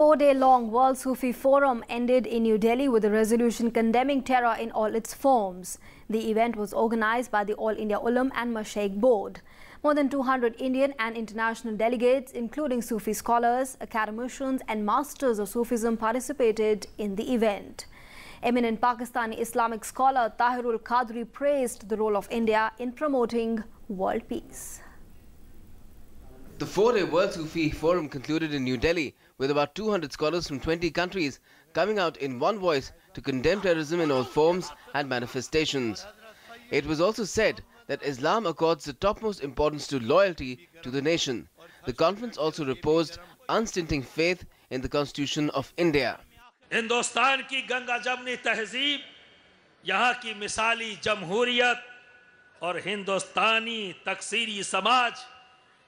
Four-day-long World Sufi Forum ended in New Delhi with a resolution condemning terror in all its forms. The event was organized by the All India Ulam and Mashaikh Board. More than 200 Indian and international delegates, including Sufi scholars, academicians and masters of Sufism participated in the event. Eminent Pakistani Islamic scholar Tahirul Qadri praised the role of India in promoting world peace. The four-day World Sufi Forum concluded in New Delhi with about 200 scholars from 20 countries coming out in one voice to condemn terrorism in all forms and manifestations. It was also said that Islam accords the topmost importance to loyalty to the nation. The conference also reposed unstinting faith in the Constitution of India. Hindustan ki Ganga Jamni तहजीब यहाँ misali मिसाली जमहूरियत Hindustani हिंदुस्तानी तकसीरी Samaj.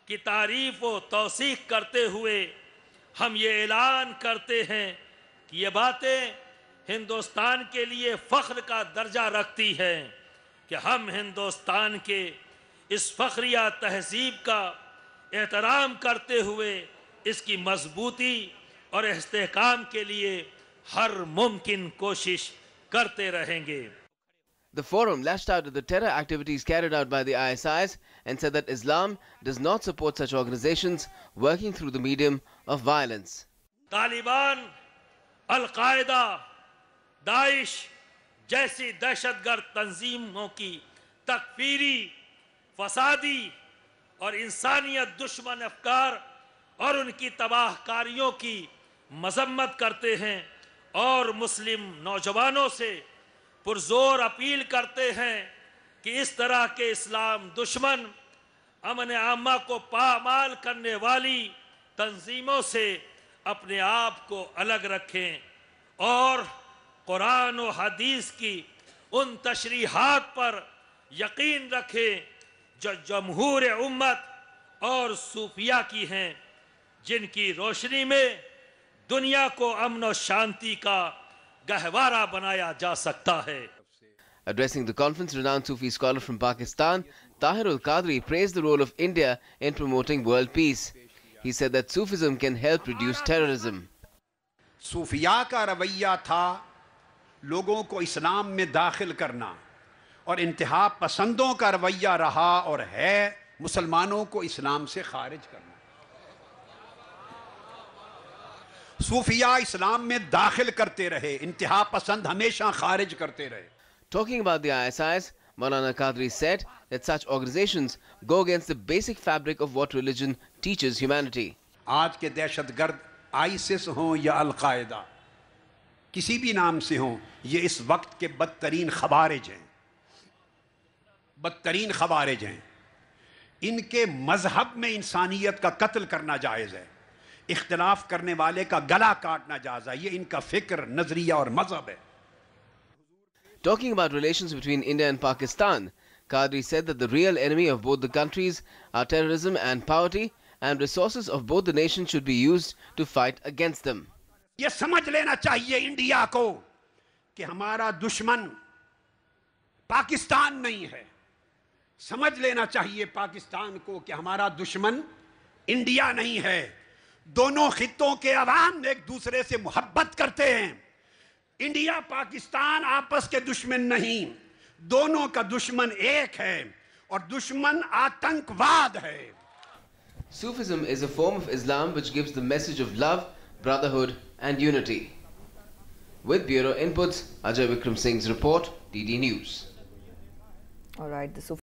की तारीफ व तोसीक करते हुए हम ये ऐलान करते हैं कि ये बातें हिंदुस्तान के लिए फ़ख्र का दर्जा रखती हैं कि हम हिंदुस्तान के इस फ़ख्रिया तहजीब का एहतराम करते हुए इसकी मजबूती और इसकाम के लिए हर मुमकिन कोशिश करते रहेंगे The forum lashed out at the terror activities carried out by the ISIS and said that Islam does not support such organizations working through the medium of violence. Taliban, Al Qaeda, Daesh जैसी दहशतगर्द तंजीमों की तकफीरी फसादी और इंसानियत दुश्मन अफकार और उनकी तबाहकारियों की मजम्मत करते हैं और मुस्लिम नौजवानों से पुरजोर अपील करते हैं कि इस तरह के इस्लाम दुश्मन अमन आमा को पामाल करने वाली तंजीमों से अपने आप को अलग रखें और कुरान और हदीस की उन तशरीहत पर यकीन रखें जो जमहूर उम्मत और सूफिया की हैं जिनकी रोशनी में दुनिया को अमन और शांति का गहवारा बनाया जा सकता है Addressing the conference, renowned Sufi scholar from Pakistan, Tahir ul Qadri praised the role of India in promoting world peace. He said that Sufism can help reduce terrorism. Sufiya ka ravaiya tha, logon ko Islam mein dakhil karna, aur intihab pasandon ka ravaiya raha aur hai मुसलमानों ko Islam se kharij karna. सूफिया इस्लाम में दाखिल करते रहे इंतहा पसंद हमेशा खारिज करते रहे टॉकिंग अबाउट द आईएसआईएस मौलाना Qadri said that such organisations go against the basic fabric of what religion teaches humanity आज के दहशतगर्द आईएसएस हो या अलकायदा किसी भी नाम से हो ये इस वक्त के बदतरीन खबारिज हैं बदतरीन खबारिज हैं इनके मजहब में इंसानियत का कत्ल करना जायज़ है इख्तलाफ करने वाले का गला काटना जायज़ है ये इनका फिक्र नज़रिया और मजहब है Talking about relations between India and Pakistan, Qadri said that the real enemy of both the countries are terrorism and poverty, and resources of both the nations should be used to fight against them. ये समझ लेना चाहिए India को कि हमारा दुश्मन पाकिस्तान नहीं है समझ लेना चाहिए पाकिस्तान को कि हमारा दुश्मन इंडिया नहीं है दोनों खितों के अवाम एक दूसरे से मोहब्बत करते हैं इंडिया पाकिस्तान आपस के दुश्मन नहीं दोनों का दुश्मन एक है और दुश्मन आतंकवाद है Sufism is a form of Islam which gives the message of love, brotherhood and unity. With Bureau Inputs, Ajay Vikram Singh's report, DD News. All right, the Suf